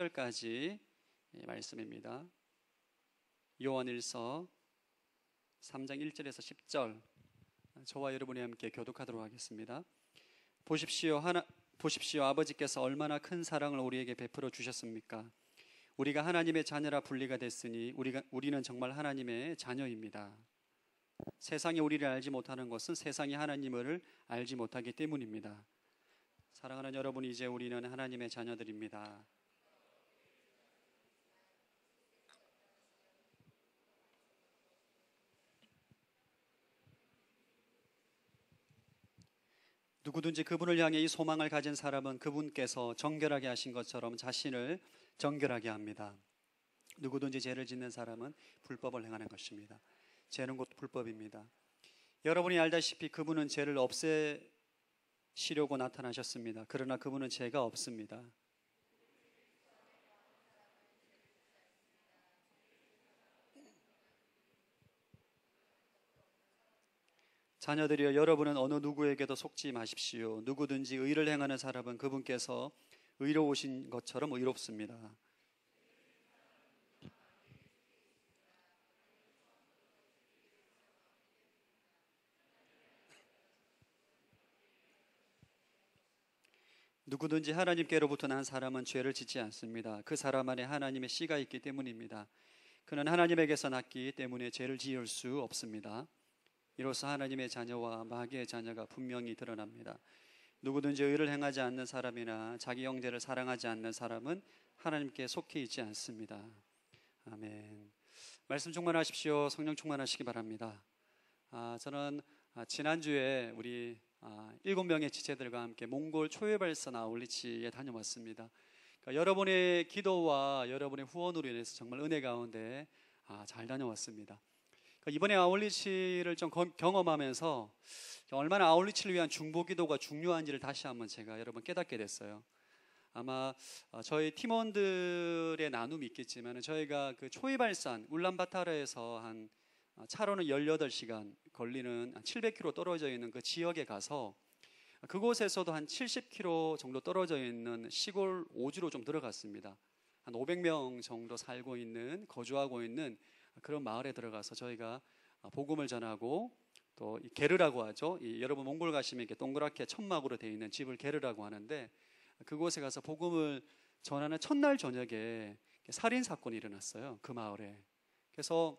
10절까지 예, 말씀입니다. 요한일서 3장 1절에서 10절 저와 여러분이 함께 교독하도록 하겠습니다. 보십시오 하나 보십시오 아버지께서 얼마나 큰 사랑을 우리에게 베풀어 주셨습니까? 우리가 하나님의 자녀라 분리가 됐으니 우리가 우리는 정말 하나님의 자녀입니다. 세상이 우리를 알지 못하는 것은 세상이 하나님을 알지 못하기 때문입니다. 사랑하는 여러분 이제 우리는 하나님의 자녀들입니다. 누구든지 그분을 향해 이 소망을 가진 사람은 그분께서 정결하게 하신 것처럼 자신을 정결하게 합니다. 누구든지 죄를 짓는 사람은 불법을 행하는 것입니다. 죄는 곧 불법입니다. 여러분이 알다시피 그분은 죄를 없애시려고 나타나셨습니다. 그러나 그분은 죄가 없습니다. 자녀들이여 여러분은 어느 누구에게도 속지 마십시오. 누구든지 의를 행하는 사람은 그분께서 의로우신 것처럼 의롭습니다. 누구든지 하나님께로부터 난 사람은 죄를 짓지 않습니다. 그 사람 안에 하나님의 씨가 있기 때문입니다. 그는 하나님에게서 났기 때문에 죄를 지을 수 없습니다. 이로써 하나님의 자녀와 마귀의 자녀가 분명히 드러납니다. 누구든지 의를 행하지 않는 사람이나 자기 형제를 사랑하지 않는 사람은 하나님께 속해 있지 않습니다. 아멘. 말씀 충만하십시오. 성령 충만하시기 바랍니다. 아, 저는 아, 지난주에 우리 아, 일곱 명의 지체들과 함께 몽골 초회발사 나올리치에 다녀왔습니다. 그러니까 여러분의 기도와 여러분의 후원으로 인해서 정말 은혜 가운데 아, 잘 다녀왔습니다. 그러니까 이번에 아울리치를 좀 경험하면서 얼마나 아울리치를 위한 중보기도가 중요한지를 다시 한번 제가 여러분 깨닫게 됐어요. 아마 어, 저희 팀원들의 나눔이 있겠지만 저희가 그 초이발산 울란바타르에서 한 어, 차로는 18시간 걸리는 700km 떨어져 있는 그 지역에 가서 그곳에서도 한 70km 정도 떨어져 있는 시골 오지로좀 들어갔습니다. 한 500명 정도 살고 있는 거주하고 있는 그런 마을에 들어가서 저희가 어, 복음을 전하고 또 게르라고 하죠. 이, 여러분 몽골 가시면 이렇게 동그랗게 천막으로 되어 있는 집을 게르라고 하는데 그곳에 가서 복음을 전하는 첫날 저녁에 살인 사건이 일어났어요. 그 마을에. 그래서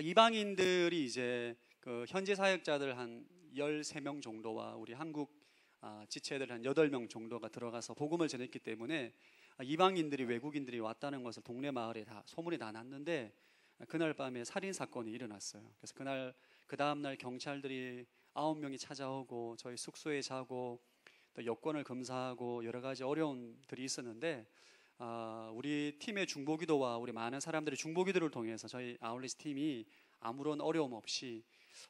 이방인들이 이제 그 현지 사역자들 한 13명 정도와 우리 한국 아, 지체들 한 8명 정도가 들어가서 복음을 전했기 때문에 이방인들이 외국인들이 왔다는 것을 동네 마을에 다 소문이 다 났는데 그날 밤에 살인 사건이 일어났어요. 그래서 그날 그 다음 날 경찰들이 아홉 명이 찾아오고 저희 숙소에 자고 또 여권을 검사하고 여러 가지 어려움들이 있었는데 아, 우리 팀의 중보기도와 우리 많은 사람들의 중보기도를 통해서 저희 아울렛 팀이 아무런 어려움 없이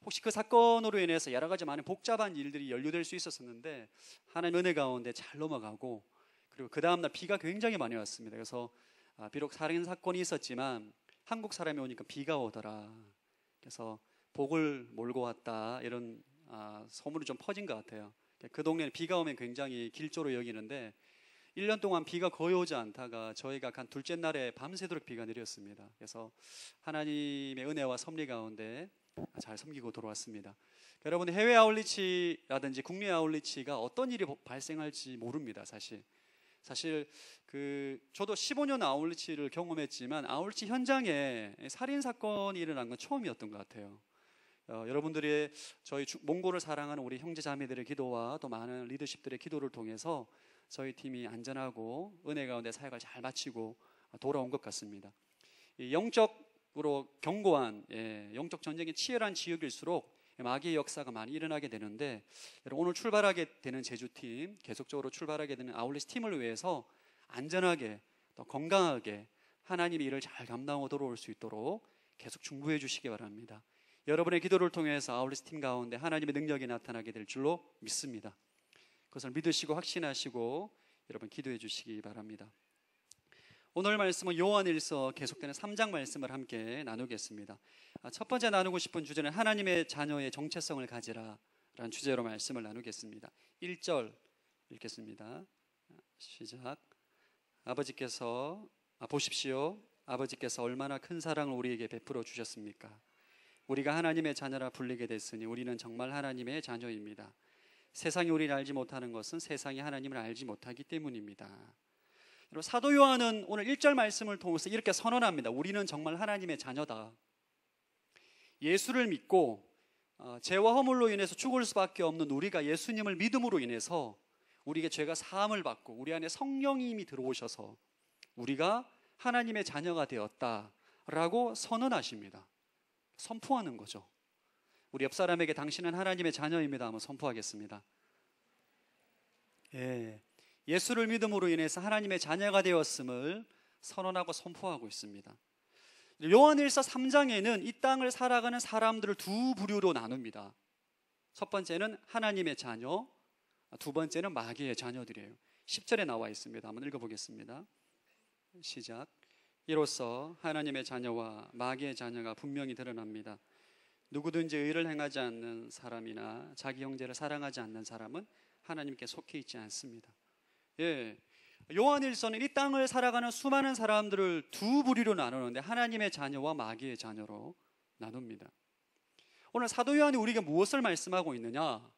혹시 그 사건으로 인해서 여러 가지 많은 복잡한 일들이 연루될 수 있었었는데 하나님 은혜 가운데 잘 넘어가고 그리고 그 다음날 비가 굉장히 많이 왔습니다. 그래서 아, 비록 살인 사건이 있었지만 한국 사람이 오니까 비가 오더라. 그래서 복을 몰고 왔다 이런 아, 소문이 좀 퍼진 것 같아요. 그 동네는 비가 오면 굉장히 길조로 여기는데 1년 동안 비가 거의 오지 않다가 저희가 간 둘째 날에 밤새도록 비가 내렸습니다. 그래서 하나님의 은혜와 섭리 가운데 잘 섬기고 돌아왔습니다. 여러분 해외 아울리치라든지 국내 아울리치가 어떤 일이 발생할지 모릅니다. 사실 사실 그 저도 15년 아울치를 리 경험했지만 아울치 리 현장에 살인 사건이 일어난 건 처음이었던 것 같아요. 어, 여러분들이 저희 주, 몽골을 사랑하는 우리 형제 자매들의 기도와 또 많은 리더십들의 기도를 통해서 저희 팀이 안전하고 은혜 가운데 사역을 잘 마치고 돌아온 것 같습니다. 영적으로 견고한 예, 영적 전쟁이 치열한 지역일수록 마귀의 역사가 많이 일어나게 되는데 여러분 오늘 출발하게 되는 제주팀 계속적으로 출발하게 되는 아울렛 팀을 위해서 안전하게 또 건강하게 하나님의 일을 잘 감당하고 돌아올 수 있도록 계속 중보해 주시기 바랍니다. 여러분의 기도를 통해서 아울렛 팀 가운데 하나님의 능력이 나타나게 될 줄로 믿습니다. 그것을 믿으시고 확신하시고 여러분 기도해 주시기 바랍니다. 오늘 말씀은 요한일서 계속되는 3장 말씀을 함께 나누겠습니다. 아, 첫 번째 나누고 싶은 주제는 하나님의 자녀의 정체성을 가지라라는 주제로 말씀을 나누겠습니다. 1절 읽겠습니다. 시작. 아버지께서 아, 보십시오. 아버지께서 얼마나 큰 사랑을 우리에게 베풀어 주셨습니까? 우리가 하나님의 자녀라 불리게 됐으니 우리는 정말 하나님의 자녀입니다. 세상이 우리를 알지 못하는 것은 세상이 하나님을 알지 못하기 때문입니다. 그리고 사도 요한은 오늘 1절 말씀을 통해서 이렇게 선언합니다. 우리는 정말 하나님의 자녀다. 예수를 믿고 어, 죄와 허물로 인해서 죽을 수밖에 없는 우리가 예수님을 믿음으로 인해서 우리에게 죄가 사함을 받고 우리 안에 성령이이미 들어오셔서 우리가 하나님의 자녀가 되었다라고 선언하십니다. 선포하는 거죠. 우리 옆 사람에게 당신은 하나님의 자녀입니다. 한번 선포하겠습니다. 예. 예수를 믿음으로 인해서 하나님의 자녀가 되었음을 선언하고 선포하고 있습니다. 요한일서 3장에는 이 땅을 살아가는 사람들을 두 부류로 나눕니다. 첫 번째는 하나님의 자녀, 두 번째는 마귀의 자녀들이에요. 10절에 나와 있습니다. 한번 읽어보겠습니다. 시작. 이로써 하나님의 자녀와 마귀의 자녀가 분명히 드러납니다. 누구든지 의를 행하지 않는 사람이나 자기 형제를 사랑하지 않는 사람은 하나님께 속해 있지 않습니다. 예. 요한일서는 이 땅을 살아가는 수많은 사람들을 두부리로 나누는데 하나님의 자녀와 마귀의 자녀로 나눕니다. 오늘 사도 요한이 우리에게 무엇을 말씀하고 있느냐?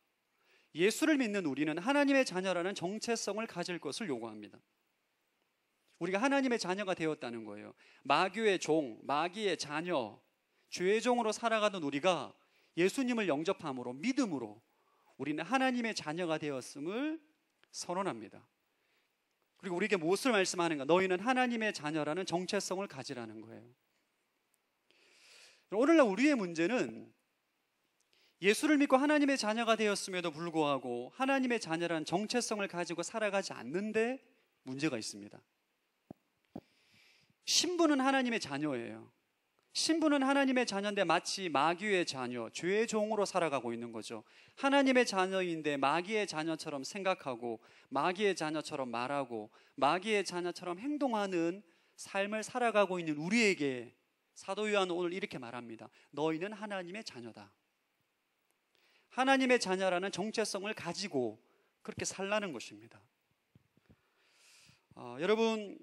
예수를 믿는 우리는 하나님의 자녀라는 정체성을 가질 것을 요구합니다. 우리가 하나님의 자녀가 되었다는 거예요. 마귀의 종, 마귀의 자녀, 죄의 종으로 살아가던 우리가 예수님을 영접함으로 믿음으로 우리는 하나님의 자녀가 되었음을 선언합니다. 그리고 우리에게 무엇을 말씀하는가? 너희는 하나님의 자녀라는 정체성을 가지라는 거예요. 오늘날 우리의 문제는 예수를 믿고 하나님의 자녀가 되었음에도 불구하고 하나님의 자녀란 정체성을 가지고 살아가지 않는데 문제가 있습니다. 신부는 하나님의 자녀예요. 신부는 하나님의 자녀인데 마치 마귀의 자녀, 죄의 종으로 살아가고 있는 거죠. 하나님의 자녀인데 마귀의 자녀처럼 생각하고 마귀의 자녀처럼 말하고 마귀의 자녀처럼 행동하는 삶을 살아가고 있는 우리에게 사도 요한은 오늘 이렇게 말합니다. 너희는 하나님의 자녀다. 하나님의 자녀라는 정체성을 가지고 그렇게 살라는 것입니다. 어, 여러분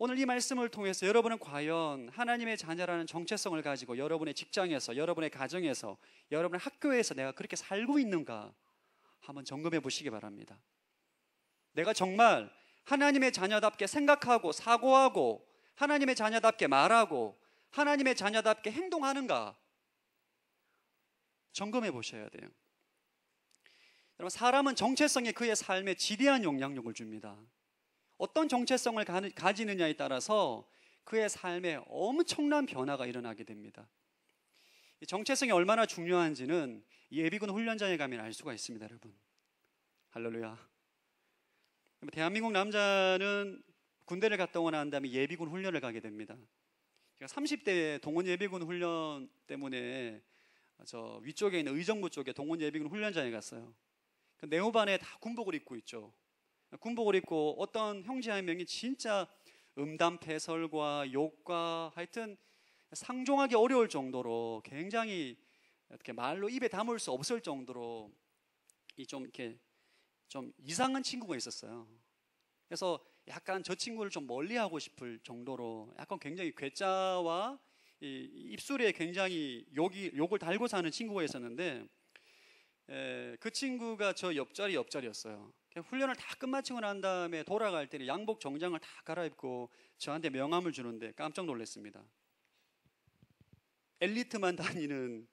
오늘 이 말씀을 통해서 여러분은 과연 하나님의 자녀라는 정체성을 가지고 여러분의 직장에서, 여러분의 가정에서, 여러분의 학교에서 내가 그렇게 살고 있는가 한번 점검해 보시기 바랍니다. 내가 정말 하나님의 자녀답게 생각하고 사고하고 하나님의 자녀답게 말하고 하나님의 자녀답게 행동하는가 점검해 보셔야 돼요. 여러분 사람은 정체성이 그의 삶에 지대한 영향력을 줍니다. 어떤 정체성을 가지느냐에 따라서 그의 삶에 엄청난 변화가 일어나게 됩니다. 정체성이 얼마나 중요한지는 예비군 훈련장에 가면 알 수가 있습니다, 여러분. 할렐루야. 대한민국 남자는 군대를 갔다 오고 난 다음에 예비군 훈련을 가게 됩니다. 제가 그러니까 30대 동원 예비군 훈련 때문에 저 위쪽에 있는 의정부 쪽에 동원 예비군 훈련장에 갔어요. 네오반에 그 다 군복을 입고 있죠. 군복을 입고 어떤 형제 한 명이 진짜 음담패설과 욕과 하여튼 상종하기 어려울 정도로 굉장히 어떻게 말로 입에 담을 수 없을 정도로 이 좀 이렇게 좀 이상한 친구가 있었어요. 그래서 약간 저 친구를 좀 멀리하고 싶을 정도로 약간 굉장히 괴짜와 이 입술에 굉장히 욕이, 욕을 달고 사는 친구가 있었는데 에, 그 친구가 저 옆자리 옆자리였어요. 훈련을 다 끝마치고 난 다음에 돌아갈 때는 양복 정장을 다 갈아입고 저한테 명함을 주는데 깜짝 놀랐습니다. 엘리트만 다니는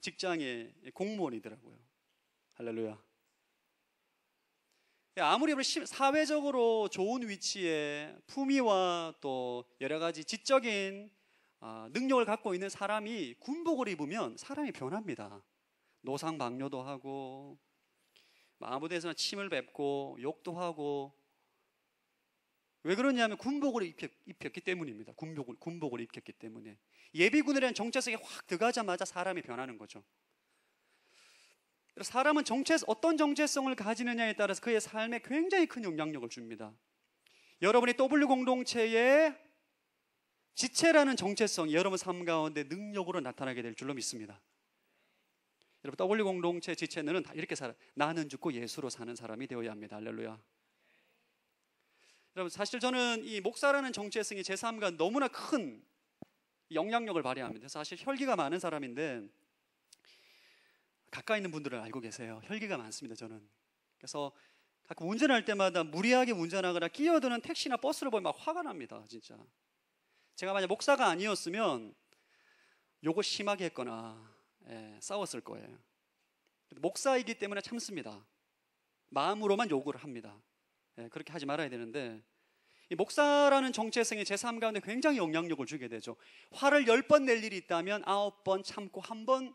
직장의 공무원이더라고요. 할렐루야. 아무리 사회적으로 좋은 위치에 품위와 또 여러 가지 지적인 아, 능력을 갖고 있는 사람이 군복을 입으면 사람이 변합니다. 노상방뇨도 하고 아무 데서나 침을 뱉고 욕도 하고 왜 그러냐면 군복을 입혔, 기 때문입니다. 군복을 군복을 입혔기 때문에 예비군이라는 정체성이확 들어가자마자 사람이 변하는 거죠. 사람은 정체 어떤 정체성을 가지느냐에 따라서 그의 삶에 굉장히 큰 영향력을 줍니다. 여러분이 W 공동체의 지체라는 정체성이 여러분 삶 가운데 능력으로 나타나게 될 줄로 믿습니다. 여러분 W 공동체 지체는 다 이렇게 살아. 나는 죽고 예수로 사는 사람이 되어야 합니다. 할렐루야. 여러분 사실 저는 이 목사라는 정체성이 제 삶과 너무나 큰 영향력을 발휘합니다. 사실 혈기가 많은 사람인데 가까이 있는 분들은 알고 계세요. 혈기가 많습니다. 저는 그래서 가끔 운전할 때마다 무리하게 운전하거나 끼어드는 택시나 버스를 보면 막 화가 납니다. 진짜 제가 만약 목사가 아니었으면 요거 심하게 했거나 예, 싸웠을 거예요. 목사이기 때문에 참습니다. 마음으로만 요구를 합니다. 예, 그렇게 하지 말아야 되는데 목사라는 정체성이 제3 가운데 굉장히 영향력을 주게 되죠. 화를 열 번 낼 일이 있다면 아홉 번 참고 한 번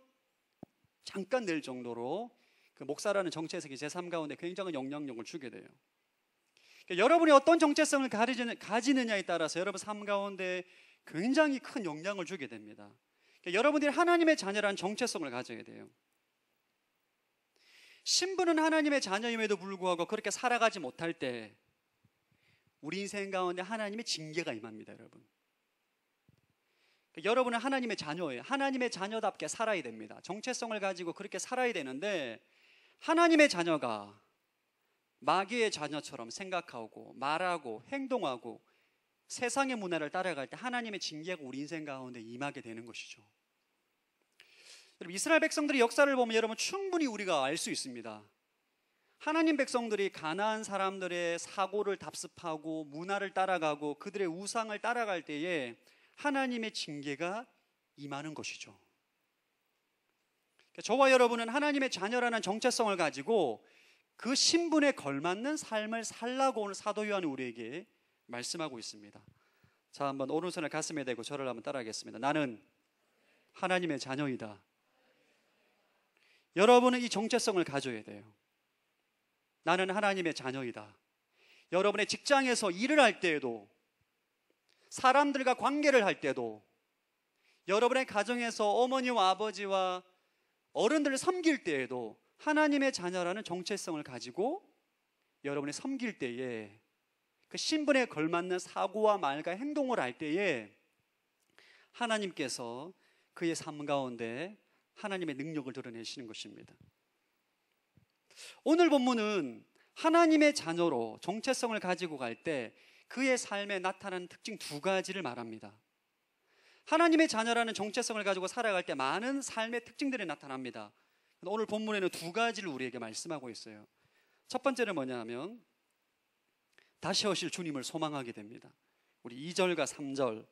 잠깐 낼 정도로 그 목사라는 정체성이 제3 가운데 굉장한 영향력을 주게 돼요. 그러니까 여러분이 어떤 정체성을 가지느냐에 따라서 여러분 삶 가운데 굉장히 큰 영향을 주게 됩니다. 네, 여러분들이 하나님의 자녀라는 정체성을 가져야 돼요. 신부는 하나님의 자녀임에도 불구하고 그렇게 살아가지 못할 때 우리 인생 가운데 하나님의 징계가 임합니다, 여러분. 여러분은 하나님의 자녀예요. 하나님의 자녀답게 살아야 됩니다. 정체성을 가지고 그렇게 살아야 되는데 하나님의 자녀가 마귀의 자녀처럼 생각하고 말하고 행동하고 세상의 문화를 따라갈 때 하나님의 징계가 우리 인생 가운데 임하게 되는 것이죠. 여러분 이스라엘 백성들의 역사를 보면 여러분 충분히 우리가 알 수 있습니다. 하나님 백성들이 가나안 사람들의 사고를 답습하고 문화를 따라가고 그들의 우상을 따라갈 때에 하나님의 징계가 임하는 것이죠. 그러니까 저와 여러분은 하나님의 자녀라는 정체성을 가지고 그 신분에 걸맞는 삶을 살라고 오늘 사도 요한이 우리에게 말씀하고 있습니다. 자, 한번 오른손을 가슴에 대고 저를 한번 따라하겠습니다. 나는 하나님의 자녀이다. 여러분은 이 정체성을 가져야 돼요. 나는 하나님의 자녀이다. 여러분의 직장에서 일을 할 때에도 사람들과 관계를 할 때도 여러분의 가정에서 어머니와 아버지와 어른들을 섬길 때에도 하나님의 자녀라는 정체성을 가지고 여러분이 섬길 때에 그 신분에 걸맞는 사고와 말과 행동을 할 때에 하나님께서 그의 삶 가운데 하나님의 능력을 드러내시는 것입니다. 오늘 본문은 하나님의 자녀로 정체성을 가지고 갈 때 그의 삶에 나타나는 특징 두 가지를 말합니다. 하나님의 자녀라는 정체성을 가지고 살아갈 때 많은 삶의 특징들이 나타납니다. 오늘 본문에는 두 가지를 우리에게 말씀하고 있어요. 첫 번째는 뭐냐 하면 다시 오실 주님을 소망하게 됩니다. 우리 2절과 3절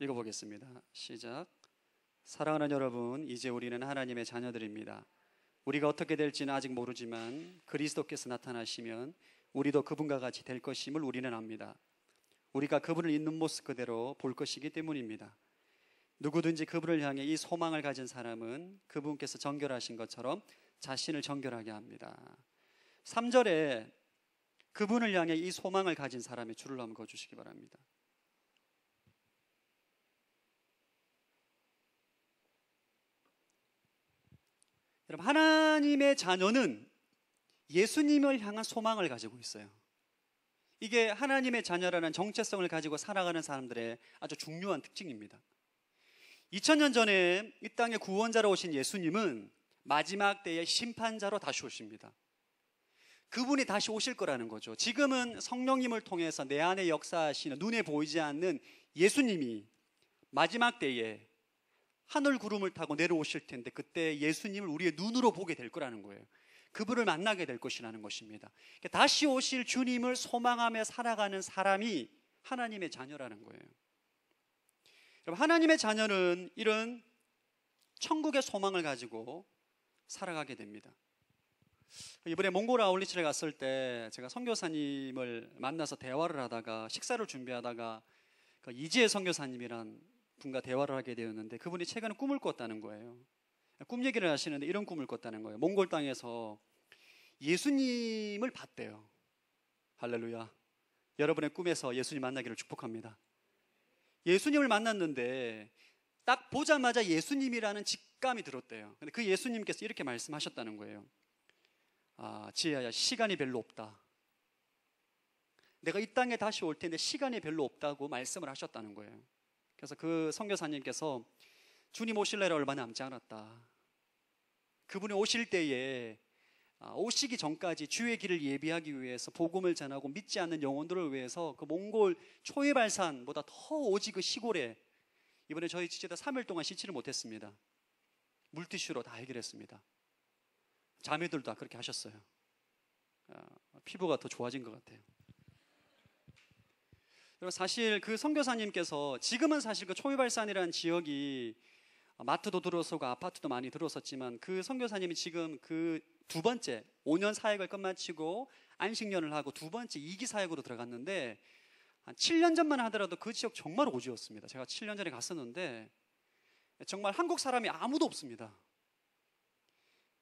읽어보겠습니다. 시작. 사랑하는 여러분, 이제 우리는 하나님의 자녀들입니다. 우리가 어떻게 될지는 아직 모르지만 그리스도께서 나타나시면 우리도 그분과 같이 될 것임을 우리는 압니다. 우리가 그분을 있는 모습 그대로 볼 것이기 때문입니다. 누구든지 그분을 향해 이 소망을 가진 사람은 그분께서 정결하신 것처럼 자신을 정결하게 합니다. 3절에 그분을 향해 이 소망을 가진 사람의 줄을 넘겨 주시기 바랍니다. 여러분, 하나님의 자녀는 예수님을 향한 소망을 가지고 있어요. 이게 하나님의 자녀라는 정체성을 가지고 살아가는 사람들의 아주 중요한 특징입니다. 2000년 전에 이 땅에 구원자로 오신 예수님은 마지막 때의 심판자로 다시 오십니다. 그분이 다시 오실 거라는 거죠. 지금은 성령님을 통해서 내 안에 역사하시는 눈에 보이지 않는 예수님이 마지막 때에 하늘 구름을 타고 내려오실 텐데 그때 예수님을 우리의 눈으로 보게 될 거라는 거예요. 그분을 만나게 될 것이라는 것입니다. 그러니까 다시 오실 주님을 소망하며 살아가는 사람이 하나님의 자녀라는 거예요. 여러분, 하나님의 자녀는 이런 천국의 소망을 가지고 살아가게 됩니다. 이번에 몽골 아울리치를 갔을 때 제가 선교사님을 만나서 대화를 하다가 식사를 준비하다가 그 이지혜 선교사님이란 분과 대화를 하게 되었는데 그분이 최근에 꿈을 꿨다는 거예요. 꿈 얘기를 하시는데 이런 꿈을 꿨다는 거예요. 몽골 땅에서 예수님을 봤대요. 할렐루야. 여러분의 꿈에서 예수님 만나기를 축복합니다. 예수님을 만났는데 딱 보자마자 예수님이라는 직감이 들었대요. 근데 그 예수님께서 이렇게 말씀하셨다는 거예요. 아, 지혜야, 시간이 별로 없다. 내가 이 땅에 다시 올 텐데 시간이 별로 없다고 말씀을 하셨다는 거예요. 그래서 그 선교사님께서 주님 오실 날이 얼마 남지 않았다. 그분이 오실 때에 아, 오시기 전까지 주의 길을 예비하기 위해서 복음을 전하고 믿지 않는 영혼들을 위해서 그 몽골 초해발산보다 더 오지 그 시골에 이번에 저희 지체다 3일 동안 시치를 못했습니다. 물티슈로 다 해결했습니다. 자매들도 다 그렇게 하셨어요. 아, 피부가 더 좋아진 것 같아요. 사실 그 선교사님께서 지금은 사실 그초이발산이라는 지역이 마트도 들어서고 아파트도 많이 들어섰지만 그 선교사님이 지금 그 두 번째 5년 사역을 끝마치고 안식년을 하고 두 번째 2기 사역으로 들어갔는데 한 7년 전만 하더라도 그 지역 정말 오지였습니다. 제가 7년 전에 갔었는데 정말 한국 사람이 아무도 없습니다.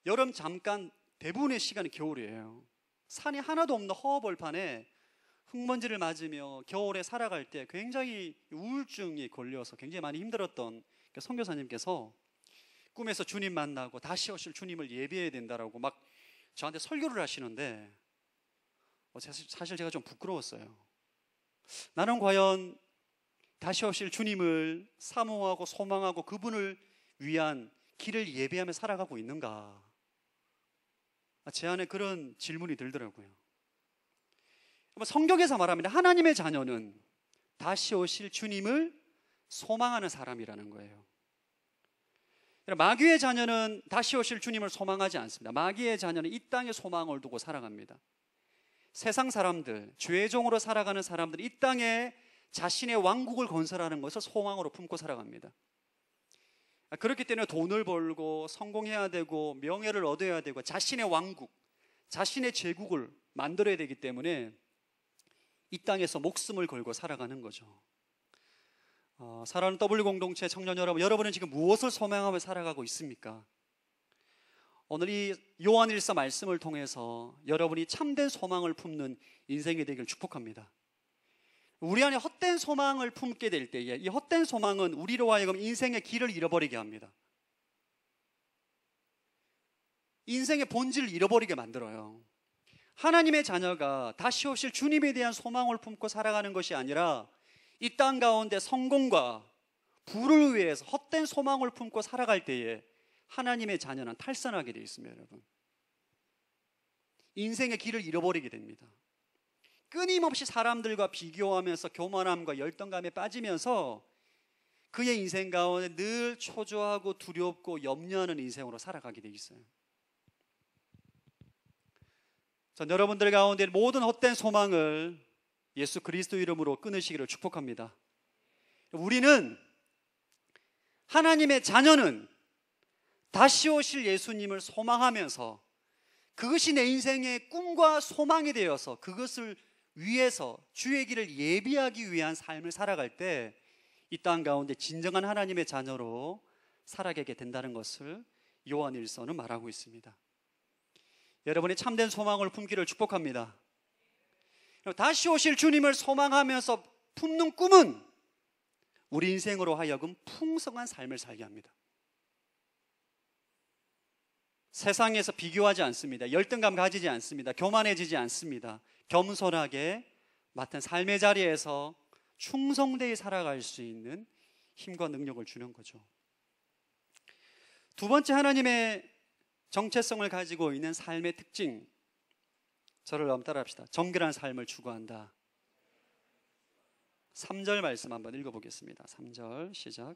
여름 잠깐 대부분의 시간이 겨울이에요. 산이 하나도 없는 허허벌판에 흙먼지를 맞으며 겨울에 살아갈 때 굉장히 우울증이 걸려서 굉장히 많이 힘들었던 그 선교사님께서 꿈에서 주님 만나고 다시 오실 주님을 예비해야 된다라고 막 저한테 설교를 하시는데 어, 사실 제가 좀 부끄러웠어요. 나는 과연 다시 오실 주님을 사모하고 소망하고 그분을 위한 길을 예비하며 살아가고 있는가? 아, 제 안에 그런 질문이 들더라고요. 성경에서 말합니다. 하나님의 자녀는 다시 오실 주님을 소망하는 사람이라는 거예요. 그러니까 마귀의 자녀는 다시 오실 주님을 소망하지 않습니다. 마귀의 자녀는 이 땅에 소망을 두고 살아갑니다. 세상 사람들, 죄종으로 살아가는 사람들이 이 땅에 자신의 왕국을 건설하는 것을 소망으로 품고 살아갑니다. 그렇기 때문에 돈을 벌고 성공해야 되고 명예를 얻어야 되고 자신의 왕국, 자신의 제국을 만들어야 되기 때문에 이 땅에서 목숨을 걸고 살아가는 거죠. 어, 살아가는 W 공동체 청년 여러분, 여러분은 지금 무엇을 소망하며 살아가고 있습니까? 오늘 이 요한일서 말씀을 통해서 여러분이 참된 소망을 품는 인생이 되길 축복합니다. 우리 안에 헛된 소망을 품게 될 때에 이 헛된 소망은 우리로 하여금 인생의 길을 잃어버리게 합니다. 인생의 본질을 잃어버리게 만들어요. 하나님의 자녀가 다시 오실 주님에 대한 소망을 품고 살아가는 것이 아니라 이 땅 가운데 성공과 부를 위해서 헛된 소망을 품고 살아갈 때에 하나님의 자녀는 탈선하게 되어 있습니다, 여러분. 인생의 길을 잃어버리게 됩니다. 끊임없이 사람들과 비교하면서 교만함과 열등감에 빠지면서 그의 인생 가운데 늘 초조하고 두렵고 염려하는 인생으로 살아가게 되어 있어요. 전 여러분들 가운데 모든 헛된 소망을 예수 그리스도 이름으로 끊으시기를 축복합니다. 우리는 하나님의 자녀는 다시 오실 예수님을 소망하면서 그것이 내 인생의 꿈과 소망이 되어서 그것을 위해서 주의 길을 예비하기 위한 삶을 살아갈 때 이 땅 가운데 진정한 하나님의 자녀로 살아가게 된다는 것을 요한일서는 말하고 있습니다. 여러분이 참된 소망을 품기를 축복합니다. 다시 오실 주님을 소망하면서 품는 꿈은 우리 인생으로 하여금 풍성한 삶을 살게 합니다. 세상에서 비교하지 않습니다. 열등감 가지지 않습니다. 교만해지지 않습니다. 겸손하게 맡은 삶의 자리에서 충성되이 살아갈 수 있는 힘과 능력을 주는 거죠. 두 번째 하나님의 정체성을 가지고 있는 삶의 특징. 저를 한번 따라합시다. 정결한 삶을 추구한다. 3절 말씀 한번 읽어보겠습니다. 3절 시작.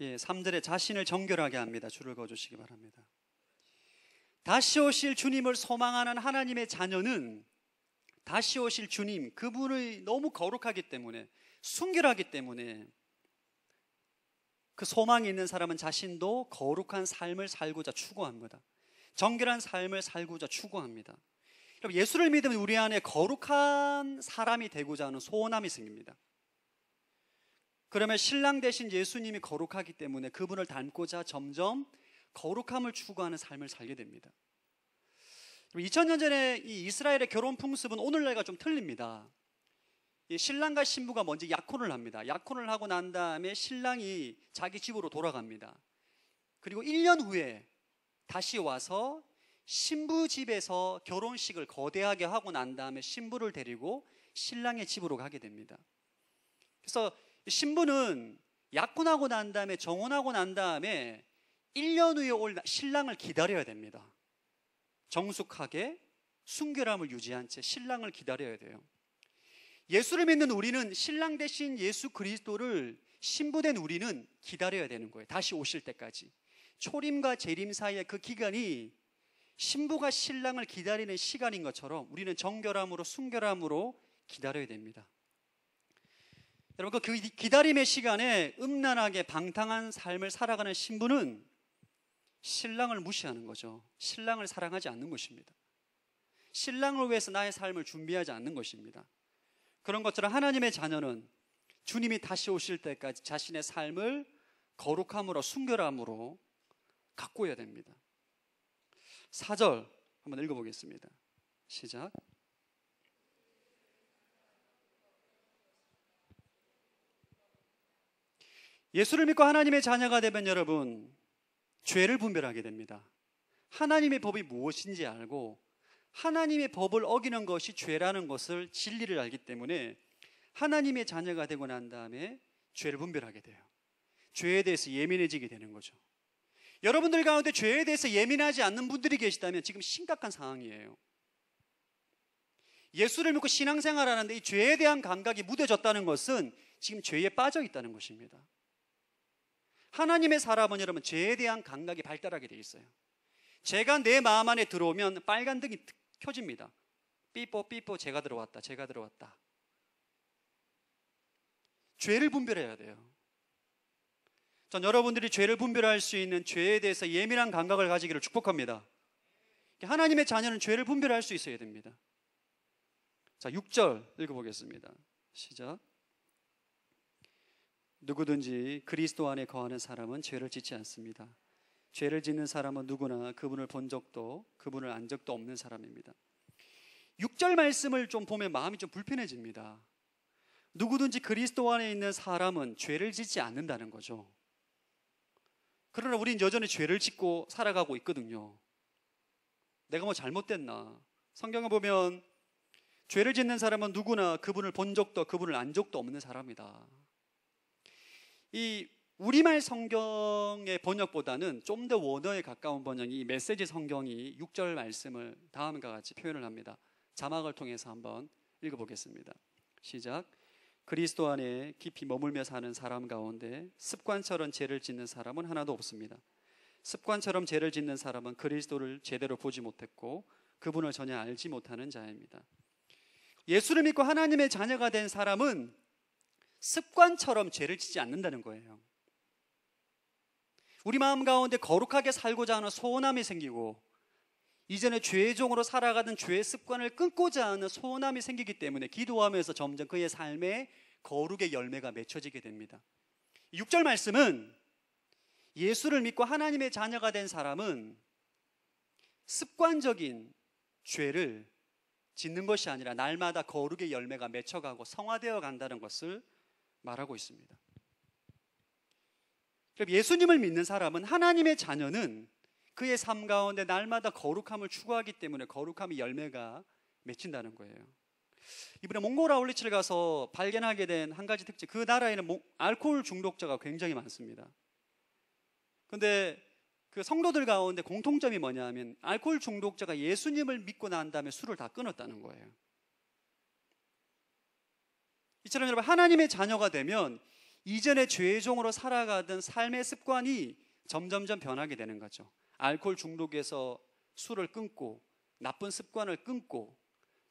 예, 3절에 자신을 정결하게 합니다. 줄을 거주시기 바랍니다. 다시 오실 주님을 소망하는 하나님의 자녀는 다시 오실 주님, 그분을 너무 거룩하기 때문에, 순결하기 때문에 그 소망이 있는 사람은 자신도 거룩한 삶을 살고자 추구합니다. 정결한 삶을 살고자 추구합니다. 그럼 예수를 믿으면 우리 안에 거룩한 사람이 되고자 하는 소원함이 생깁니다. 그러면 신랑 대신 예수님이 거룩하기 때문에 그분을 닮고자 점점 거룩함을 추구하는 삶을 살게 됩니다. 2000년 전에 이 이스라엘의 결혼 풍습은 오늘날과 좀 틀립니다. 신랑과 신부가 먼저 약혼을 합니다. 약혼을 하고 난 다음에 신랑이 자기 집으로 돌아갑니다. 그리고 1년 후에 다시 와서 신부 집에서 결혼식을 거대하게 하고 난 다음에 신부를 데리고 신랑의 집으로 가게 됩니다. 그래서 신부는 약혼하고 난 다음에 정혼하고 난 다음에 1년 후에 올 신랑을 기다려야 됩니다. 정숙하게 순결함을 유지한 채 신랑을 기다려야 돼요. 예수를 믿는 우리는 신랑 대신 예수 그리스도를 신부된 우리는 기다려야 되는 거예요. 다시 오실 때까지. 초림과 재림 사이의 그 기간이 신부가 신랑을 기다리는 시간인 것처럼 우리는 정결함으로 순결함으로 기다려야 됩니다. 여러분 그 기다림의 시간에 음란하게 방탕한 삶을 살아가는 신부는 신랑을 무시하는 거죠. 신랑을 사랑하지 않는 것입니다. 신랑을 위해서 나의 삶을 준비하지 않는 것입니다. 그런 것처럼 하나님의 자녀는 주님이 다시 오실 때까지 자신의 삶을 거룩함으로 순결함으로 가꾸어야 됩니다. 4절 한번 읽어보겠습니다. 시작. 예수를 믿고 하나님의 자녀가 되면 여러분 죄를 분별하게 됩니다. 하나님의 법이 무엇인지 알고 하나님의 법을 어기는 것이 죄라는 것을 진리를 알기 때문에 하나님의 자녀가 되고 난 다음에 죄를 분별하게 돼요. 죄에 대해서 예민해지게 되는 거죠. 여러분들 가운데 죄에 대해서 예민하지 않는 분들이 계시다면 지금 심각한 상황이에요. 예수를 믿고 신앙생활하는데 이 죄에 대한 감각이 무뎌졌다는 것은 지금 죄에 빠져 있다는 것입니다. 하나님의 사람은 여러분 죄에 대한 감각이 발달하게 돼 있어요. 제가 내 마음 안에 들어오면 빨간 등이 켜집니다. 삐뽀 삐뽀 제가 들어왔다. 제가 들어왔다. 죄를 분별해야 돼요. 전 여러분들이 죄를 분별할 수 있는 죄에 대해서 예민한 감각을 가지기를 축복합니다. 하나님의 자녀는 죄를 분별할 수 있어야 됩니다. 자, 6절 읽어보겠습니다. 시작. 누구든지 그리스도 안에 거하는 사람은 죄를 짓지 않습니다. 죄를 짓는 사람은 누구나 그분을 본 적도 그분을 안 적도 없는 사람입니다. 6절 말씀을 좀 보면 마음이 좀 불편해집니다. 누구든지 그리스도 안에 있는 사람은 죄를 짓지 않는다는 거죠. 그러나 우린 여전히 죄를 짓고 살아가고 있거든요. 내가 뭐 잘못됐나? 성경을 보면 죄를 짓는 사람은 누구나 그분을 본 적도 그분을 안 적도 없는 사람이다. 이 우리말 성경의 번역보다는 좀 더 원어에 가까운 번역이 메시지 성경이 6절 말씀을 다음과 같이 표현을 합니다. 자막을 통해서 한번 읽어보겠습니다. 시작. 그리스도 안에 깊이 머물며 사는 사람 가운데 습관처럼 죄를 짓는 사람은 하나도 없습니다. 습관처럼 죄를 짓는 사람은 그리스도를 제대로 보지 못했고 그분을 전혀 알지 못하는 자입니다. 예수를 믿고 하나님의 자녀가 된 사람은 습관처럼 죄를 지지 않는다는 거예요. 우리 마음 가운데 거룩하게 살고자 하는 소원함이 생기고 이전에 죄의 종으로 살아가던 죄의 습관을 끊고자 하는 소원함이 생기기 때문에 기도하면서 점점 그의 삶에 거룩의 열매가 맺혀지게 됩니다. 6절 말씀은 예수를 믿고 하나님의 자녀가 된 사람은 습관적인 죄를 짓는 것이 아니라 날마다 거룩의 열매가 맺혀가고 성화되어 간다는 것을 말하고 있습니다. 예수님을 믿는 사람은 하나님의 자녀는 그의 삶 가운데 날마다 거룩함을 추구하기 때문에 거룩함의 열매가 맺힌다는 거예요. 이번에 몽골 아울리치를 가서 발견하게 된 한 가지 특징, 그 나라에는 알코올 중독자가 굉장히 많습니다. 근데 그 성도들 가운데 공통점이 뭐냐 면 알코올 중독자가 예수님을 믿고 난 다음에 술을 다 끊었다는 거예요. 이처럼 여러분 하나님의 자녀가 되면 이전의죄 종으로 살아가던 삶의 습관이 점점점 변하게 되는 거죠. 알코올 중독에서 술을 끊고 나쁜 습관을 끊고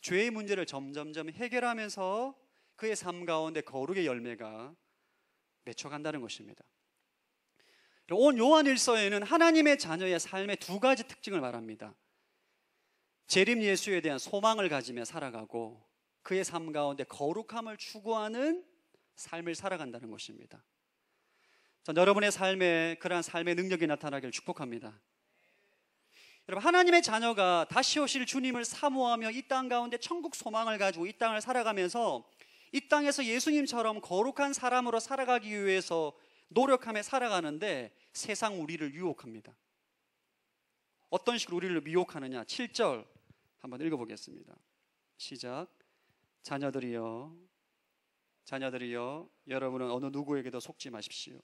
죄의 문제를 점점점 해결하면서 그의 삶 가운데 거룩의 열매가 맺혀간다는 것입니다. 온 요한일서에는 하나님의 자녀의 삶의 두 가지 특징을 말합니다. 재림 예수에 대한 소망을 가지며 살아가고 그의 삶 가운데 거룩함을 추구하는 삶을 살아간다는 것입니다. 전 여러분의 삶에 그러한 삶의 능력이 나타나길 축복합니다. 여러분 하나님의 자녀가 다시 오실 주님을 사모하며 이 땅 가운데 천국 소망을 가지고 이 땅을 살아가면서 이 땅에서 예수님처럼 거룩한 사람으로 살아가기 위해서 노력하며 살아가는데 세상 우리를 유혹합니다. 어떤 식으로 우리를 미혹하느냐? 7절 한번 읽어보겠습니다. 시작. 자녀들이여, 자녀들이여, 여러분은 어느 누구에게도 속지 마십시오.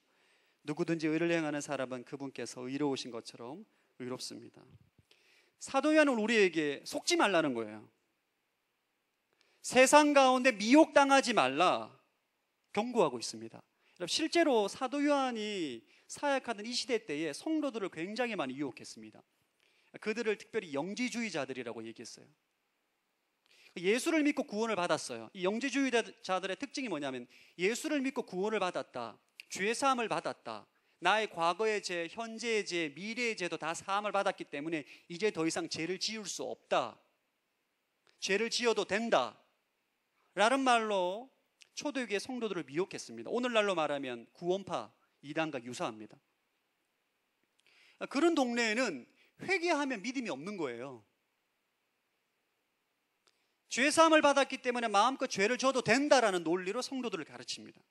누구든지 의를 행하는 사람은 그분께서 의로우신 것처럼 의롭습니다. 사도 요은 우리에게 속지 말라는 거예요. 세상 가운데 미혹당하지 말라 경고하고 있습니다. 실제로 사도 요한이 사역하던 이 시대 때에 성도들을 굉장히 많이 유혹했습니다. 그들을 특별히 영지주의자들이라고 얘기했어요. 예수를 믿고 구원을 받았어요. 이 영지주의자들의 특징이 뭐냐면 예수를 믿고 구원을 받았다. 죄 사함을 받았다. 나의 과거의 죄, 현재의 죄, 미래의 죄도 다 사함을 받았기 때문에 이제 더 이상 죄를 지을 수 없다. 죄를 지어도 된다. 라는 말로 초대교회 성도들을 미혹했습니다. 오늘날로 말하면 구원파 이단과 유사합니다. 그런 동네에는 회개하면 믿음이 없는 거예요. 죄 사함을 받았기 때문에 마음껏 죄를 줘도 된다라는 논리로 성도들을 가르칩니다.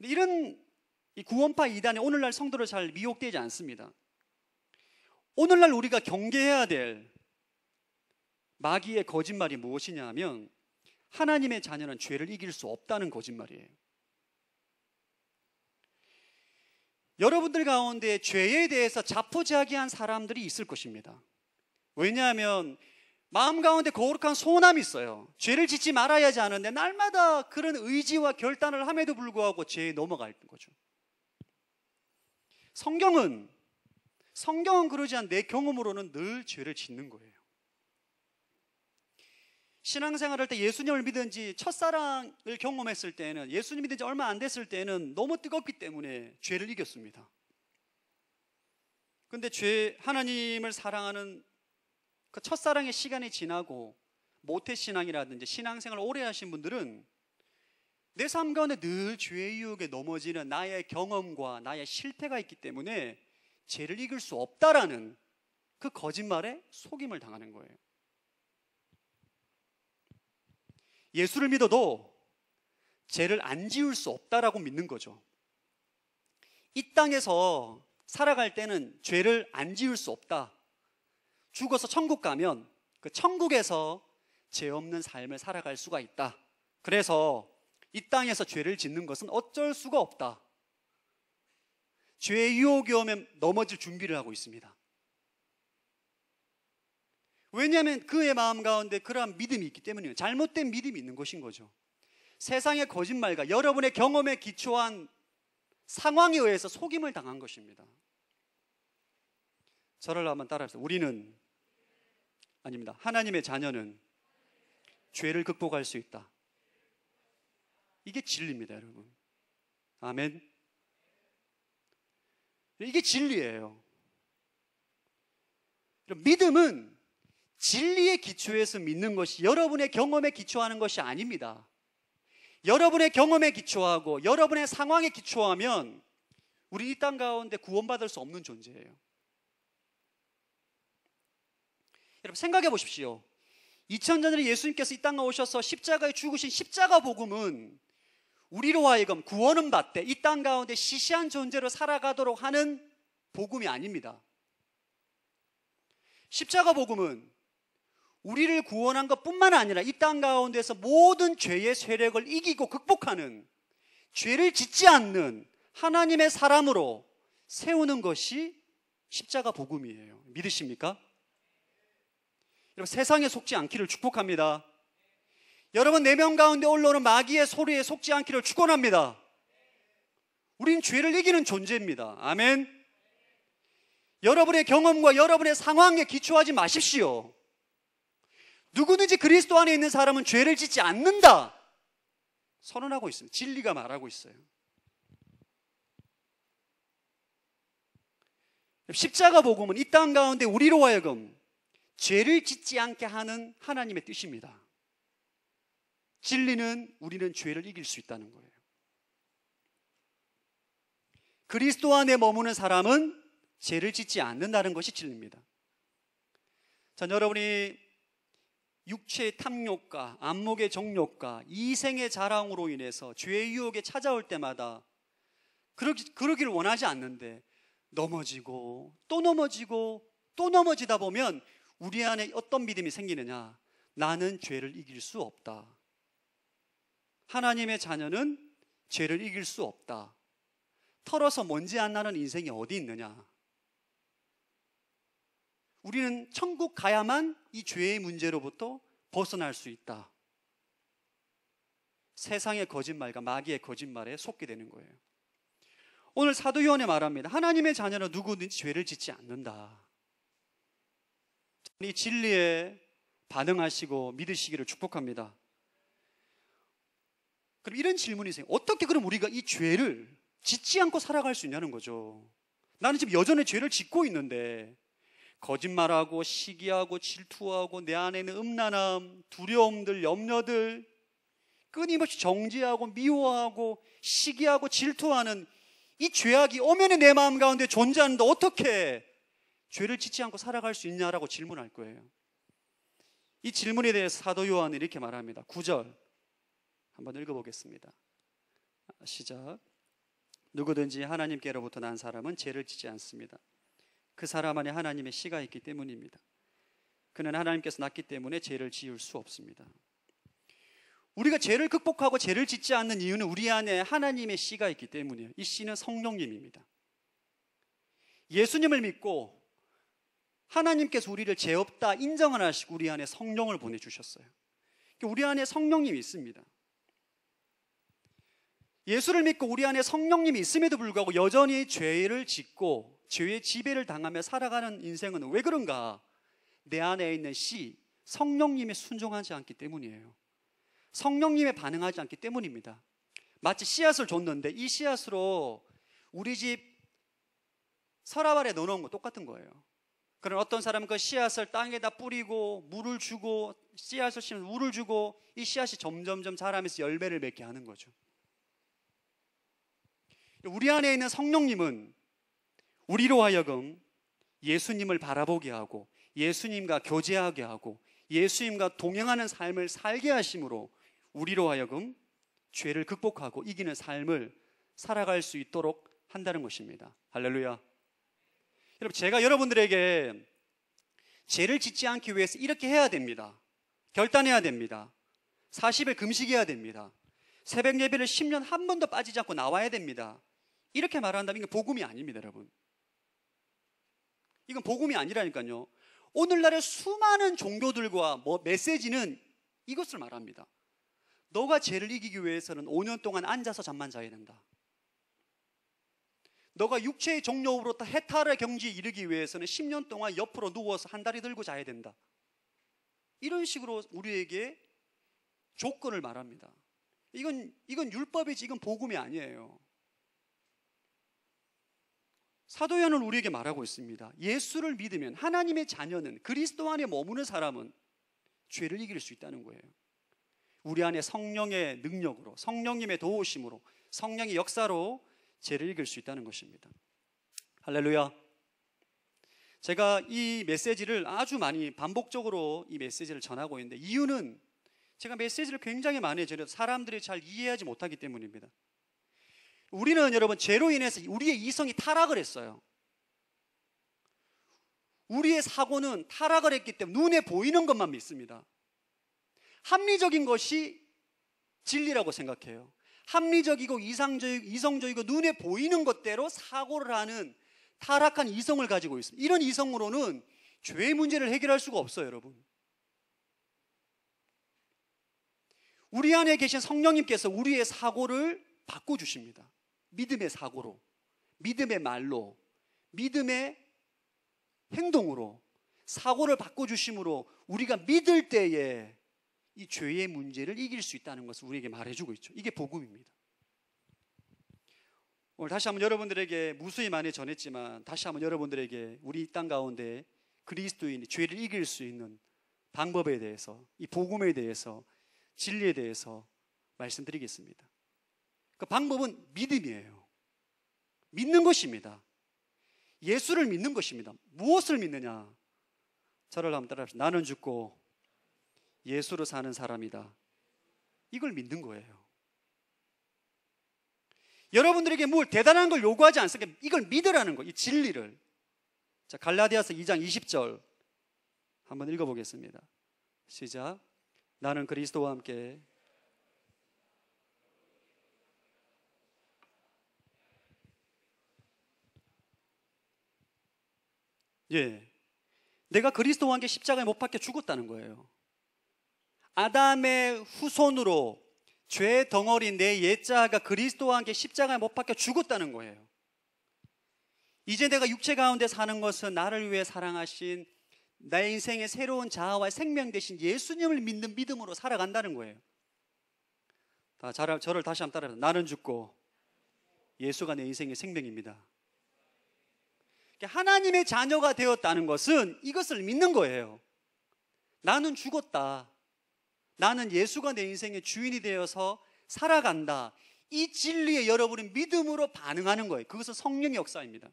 이런 구원파 이단이 오늘날 성도를 잘 미혹되지 않습니다. 오늘날 우리가 경계해야 될 마귀의 거짓말이 무엇이냐 하면 하나님의 자녀는 죄를 이길 수 없다는 거짓말이에요. 여러분들 가운데 죄에 대해서 자포자기한 사람들이 있을 것입니다. 왜냐하면 마음 가운데 거룩한 소원함이 있어요. 죄를 짓지 말아야지 하는데 날마다 그런 의지와 결단을 함에도 불구하고 죄에 넘어갈 거죠. 성경은 성경은 그러지 않내 경험으로는 늘 죄를 짓는 거예요. 신앙생활할 때 예수님을 믿은지 첫사랑을 경험했을 때는 예수님 믿은지 얼마 안 됐을 때는 너무 뜨겁기 때문에 죄를 이겼습니다. 근데 죄 하나님을 사랑하는 그 첫사랑의 시간이 지나고 모태신앙이라든지 신앙생활을 오래 하신 분들은 내 삶 가운데 늘 죄의 유혹에 넘어지는 나의 경험과 나의 실패가 있기 때문에 죄를 이길 수 없다라는 그 거짓말에 속임을 당하는 거예요. 예수를 믿어도 죄를 안 지울 수 없다라고 믿는 거죠. 이 땅에서 살아갈 때는 죄를 안 지울 수 없다. 죽어서 천국 가면 그 천국에서 죄 없는 삶을 살아갈 수가 있다. 그래서 이 땅에서 죄를 짓는 것은 어쩔 수가 없다. 죄의 유혹이 오면 넘어질 준비를 하고 있습니다. 왜냐하면 그의 마음 가운데 그러한 믿음이 있기 때문이에요. 잘못된 믿음이 있는 것인 거죠. 세상의 거짓말과 여러분의 경험에 기초한 상황에 의해서 속임을 당한 것입니다. 저를 한번 따라합시다. 우리는 아닙니다. 하나님의 자녀는 죄를 극복할 수 있다. 이게 진리입니다, 여러분. 아멘. 이게 진리예요. 믿음은 진리의 기초에서 믿는 것이 여러분의 경험에 기초하는 것이 아닙니다. 여러분의 경험에 기초하고 여러분의 상황에 기초하면 우리 이 땅 가운데 구원받을 수 없는 존재예요. 여러분 생각해 보십시오. 2000년 전에 예수님께서 이 땅에 오셔서 십자가에 죽으신 십자가 복음은 우리로 하여금 구원은 받되 이 땅 가운데 시시한 존재로 살아가도록 하는 복음이 아닙니다. 십자가 복음은 우리를 구원한 것 뿐만 아니라 이 땅 가운데서 모든 죄의 세력을 이기고 극복하는 죄를 짓지 않는 하나님의 사람으로 세우는 것이 십자가 복음이에요. 믿으십니까? 여러분 세상에 속지 않기를 축복합니다. 여러분 내면 가운데 올라오는 마귀의 소리에 속지 않기를 축원합니다. 우린 죄를 이기는 존재입니다. 아멘. 여러분의 경험과 여러분의 상황에 기초하지 마십시오. 누구든지 그리스도 안에 있는 사람은 죄를 짓지 않는다. 선언하고 있습니다. 진리가 말하고 있어요. 십자가 복음은 이 땅 가운데 우리로 하여금 죄를 짓지 않게 하는 하나님의 뜻입니다. 진리는 우리는 죄를 이길 수 있다는 거예요. 그리스도 안에 머무는 사람은 죄를 짓지 않는다는 것이 진리입니다. 자, 여러분이 육체의 탐욕과 안목의 정욕과 이생의 자랑으로 인해서 죄의 유혹에 찾아올 때마다 그러기, 그러기를 원하지 않는데 넘어지고 또 넘어지고 또 넘어지다 보면 우리 안에 어떤 믿음이 생기느냐? 나는 죄를 이길 수 없다. 하나님의 자녀는 죄를 이길 수 없다. 털어서 먼지 안 나는 인생이 어디 있느냐? 우리는 천국 가야만 이 죄의 문제로부터 벗어날 수 있다. 세상의 거짓말과 마귀의 거짓말에 속게 되는 거예요. 오늘 사도요한이 말합니다. 하나님의 자녀는 누구든지 죄를 짓지 않는다. 이 진리에 반응하시고 믿으시기를 축복합니다. 그럼 이런 질문이 생겨. 어떻게 그럼 우리가 이 죄를 짓지 않고 살아갈 수 있냐는 거죠. 나는 지금 여전히 죄를 짓고 있는데 거짓말하고 시기하고 질투하고 내 안에 는 음란함, 두려움들, 염려들 끊임없이 정지하고 미워하고 시기하고 질투하는 이 죄악이 엄연히 내 마음 가운데 존재하는데 어떻게 죄를 짓지 않고 살아갈 수 있냐라고 질문할 거예요. 이 질문에 대해서 사도 요한은 이렇게 말합니다. 9절 한번 읽어보겠습니다. 시작. 누구든지 하나님께로부터 난 사람은 죄를 짓지 않습니다. 그 사람 안에 하나님의 씨가 있기 때문입니다. 그는 하나님께서 낳기 때문에 죄를 지을 수 없습니다. 우리가 죄를 극복하고 죄를 짓지 않는 이유는 우리 안에 하나님의 씨가 있기 때문이에요. 이 씨는 성령님입니다. 예수님을 믿고 하나님께서 우리를 죄 없다 인정하시고 우리 안에 성령을 보내주셨어요. 그러니까 우리 안에 성령님이 있습니다. 예수를 믿고 우리 안에 성령님이 있음에도 불구하고 여전히 죄를 짓고 죄의 지배를 당하며 살아가는 인생은 왜 그런가? 내 안에 있는 씨, 성령님에 순종하지 않기 때문이에요. 성령님에 반응하지 않기 때문입니다. 마치 씨앗을 줬는데 이 씨앗으로 우리 집 서랍 아래 넣어놓은 거 똑같은 거예요. 그런 어떤 사람은 그 씨앗을 땅에다 뿌리고 물을 주고 씨앗을 심면 물을 주고 이 씨앗이 점점점 자라면서 열매를 맺게 하는 거죠. 우리 안에 있는 성령님은 우리로 하여금 예수님을 바라보게 하고 예수님과 교제하게 하고 예수님과 동행하는 삶을 살게 하심으로 우리로 하여금 죄를 극복하고 이기는 삶을 살아갈 수 있도록 한다는 것입니다. 할렐루야. 여러분, 제가 여러분들에게 죄를 짓지 않기 위해서 이렇게 해야 됩니다. 결단해야 됩니다. 40일 금식해야 됩니다. 새벽 예배를 10년 한 번도 빠지지 않고 나와야 됩니다. 이렇게 말한다면 이건 복음이 아닙니다, 여러분. 이건 복음이 아니라니까요. 오늘날의 수많은 종교들과 뭐 메시지는 이것을 말합니다. 너가 죄를 이기기 위해서는 5년 동안 앉아서 잠만 자야 된다. 너가 육체의 종료로부터 해탈의 경지에 이르기 위해서는 10년 동안 옆으로 누워서 한 다리 들고 자야 된다. 이런 식으로 우리에게 조건을 말합니다. 이건 이건 율법이지 이건 복음이 아니에요. 사도 연은 우리에게 말하고 있습니다. 예수를 믿으면 하나님의 자녀는 그리스도 안에 머무는 사람은 죄를 이길 수 있다는 거예요. 우리 안에 성령의 능력으로 성령님의 도우심으로 성령의 역사로 죄를 이길 수 있다는 것입니다. 할렐루야. 제가 이 메시지를 아주 많이 반복적으로 이 메시지를 전하고 있는데 이유는 제가 메시지를 굉장히 많이 전해도 사람들이 잘 이해하지 못하기 때문입니다. 우리는 여러분 죄로 인해서 우리의 이성이 타락을 했어요. 우리의 사고는 타락을 했기 때문에 눈에 보이는 것만 믿습니다. 합리적인 것이 진리라고 생각해요. 합리적이고 이상적, 이성적이고 눈에 보이는 것대로 사고를 하는 타락한 이성을 가지고 있습니다. 이런 이성으로는 죄의 문제를 해결할 수가 없어요, 여러분. 우리 안에 계신 성령님께서 우리의 사고를 바꿔주십니다. 믿음의 사고로, 믿음의 말로, 믿음의 행동으로, 사고를 바꿔주심으로 우리가 믿을 때에 이 죄의 문제를 이길 수 있다는 것을 우리에게 말해주고 있죠. 이게 복음입니다. 오늘 다시 한번 여러분들에게 무수히 많이 전했지만 다시 한번 여러분들에게 우리 땅 가운데 그리스도인이 죄를 이길 수 있는 방법에 대해서 이 복음에 대해서 진리에 대해서 말씀드리겠습니다. 그 방법은 믿음이에요. 믿는 것입니다. 예수를 믿는 것입니다. 무엇을 믿느냐? 저를 한번 따라합시다. 나는 죽고 예수로 사는 사람이다. 이걸 믿는 거예요. 여러분들에게 뭘 대단한 걸 요구하지 않습니까? 이걸 믿으라는 거이 진리를. 자, 갈라디아서 2장 20절 한번 읽어보겠습니다. 시작. 나는 그리스도와 함께 예. 내가 그리스도와 함께 십자가에 못 박혀 죽었다는 거예요. 아담의 후손으로 죄 덩어리 내 옛자가 그리스도와 함께 십자가에 못 박혀 죽었다는 거예요. 이제 내가 육체 가운데 사는 것은 나를 위해 사랑하신 나의 인생의 새로운 자아와 생명 대신 예수님을 믿는 믿음으로 살아간다는 거예요. 다 저를 다시 한번 따라해 나는 죽고 예수가 내 인생의 생명입니다. 그러니까 하나님의 자녀가 되었다는 것은 이것을 믿는 거예요. 나는 죽었다. 나는 예수가 내 인생의 주인이 되어서 살아간다. 이 진리에 여러분이 믿음으로 반응하는 거예요. 그것은 성령의 역사입니다.